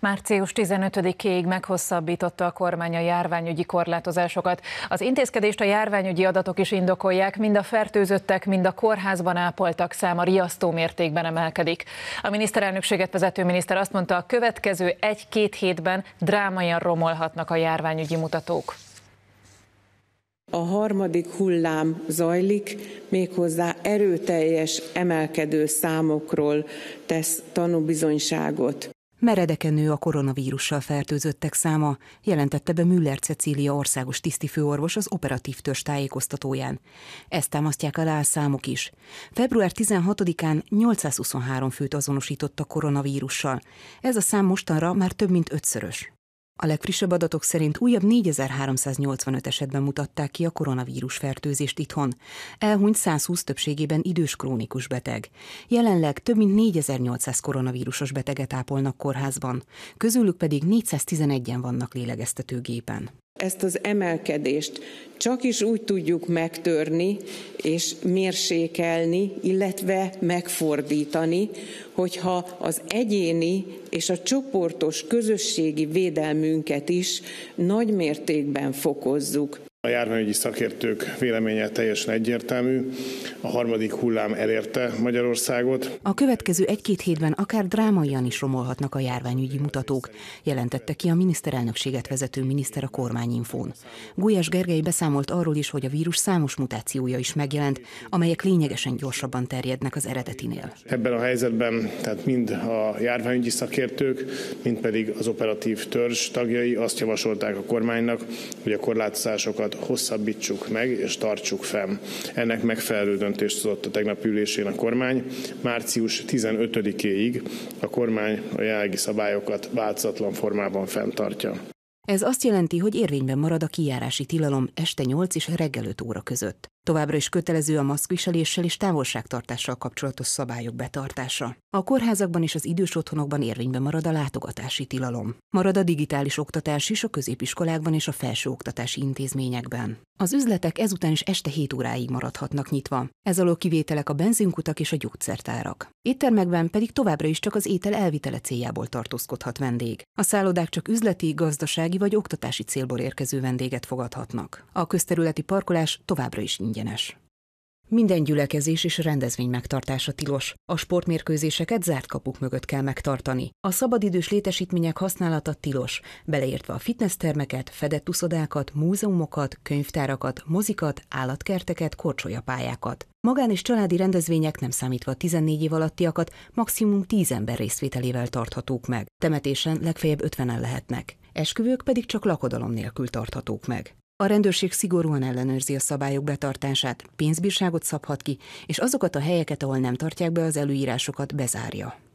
Március 15-ig meghosszabbította a kormány a járványügyi korlátozásokat. Az intézkedést a járványügyi adatok is indokolják, mind a fertőzöttek, mind a kórházban ápoltak száma riasztó mértékben emelkedik. A miniszterelnökséget vezető miniszter azt mondta, a következő egy-két hétben drámaian romolhatnak a járványügyi mutatók. A harmadik hullám zajlik, méghozzá erőteljes emelkedő számokról tesz tanúbizonyságot. Meredeken nő a koronavírussal fertőzöttek száma, jelentette be Müller Cecília országos tisztifőorvos az operatív törzs tájékoztatóján. Ezt támasztják alá a számok is. Február 16-án 823 főt azonosítottak koronavírussal. Ez a szám mostanra már több mint ötszörös. A legfrissebb adatok szerint újabb 4385 esetben mutatták ki a koronavírus fertőzést itthon. Elhunyt 120 többségében idős krónikus beteg. Jelenleg több mint 4800 koronavírusos beteget ápolnak kórházban, közülük pedig 411-en vannak lélegeztetőgépen. Ezt az emelkedést csak is úgy tudjuk megtörni és mérsékelni, illetve megfordítani, hogyha az egyéni és a csoportos közösségi védelmünket is nagy mértékben fokozzuk. A járványügyi szakértők véleménye teljesen egyértelmű, a harmadik hullám elérte Magyarországot. A következő egy-két hétben akár drámaian is romolhatnak a járványügyi mutatók, jelentette ki a miniszterelnökséget vezető miniszter a kormányinfón. Gulyás Gergely beszámolt arról is, hogy a vírus számos mutációja is megjelent, amelyek lényegesen gyorsabban terjednek az eredetinél. Ebben a helyzetben tehát mind a járványügyi szakértők, mind pedig az operatív törzs tagjai azt javasolták a kormánynak, hogy a korlátozásokat kapcsolatokat hosszabbítsuk meg és tartsuk fenn. Ennek megfelelő döntést hozott a tegnap ülésén a kormány. Március 15-éig a kormány a jelenlegi szabályokat változatlan formában fenntartja. Ez azt jelenti, hogy érvényben marad a kijárási tilalom este 8 és reggel 5 óra között. Továbbra is kötelező a maszkviseléssel és távolságtartással kapcsolatos szabályok betartása. A kórházakban és az idős otthonokban érvényben marad a látogatási tilalom. Marad a digitális oktatás is a középiskolákban és a felsőoktatási intézményekben. Az üzletek ezután is este 7 óráig maradhatnak nyitva. Ez alól kivételek a benzinkutak és a gyógyszertárak. Éttermekben pedig továbbra is csak az étel elvitele céljából tartózkodhat vendég. A szállodák csak üzleti, gazdasági vagy oktatási célból érkező vendéget fogadhatnak. A közterületi parkolás továbbra is ingyenes ingyenes. Minden gyülekezés és rendezvény megtartása tilos. A sportmérkőzéseket zárt kapuk mögött kell megtartani. A szabadidős létesítmények használata tilos, beleértve a fitnesstermeket, fedett uszodákat, múzeumokat, könyvtárakat, mozikat, állatkerteket, korcsolyapályákat. Magán és családi rendezvények nem számítva 14 év alattiakat maximum 10 ember részvételével tarthatók meg. Temetésen legfeljebb 50-en lehetnek. Esküvők pedig csak lakodalom nélkül tarthatók meg. A rendőrség szigorúan ellenőrzi a szabályok betartását, pénzbírságot szabhat ki, és azokat a helyeket, ahol nem tartják be az előírásokat, bezárja.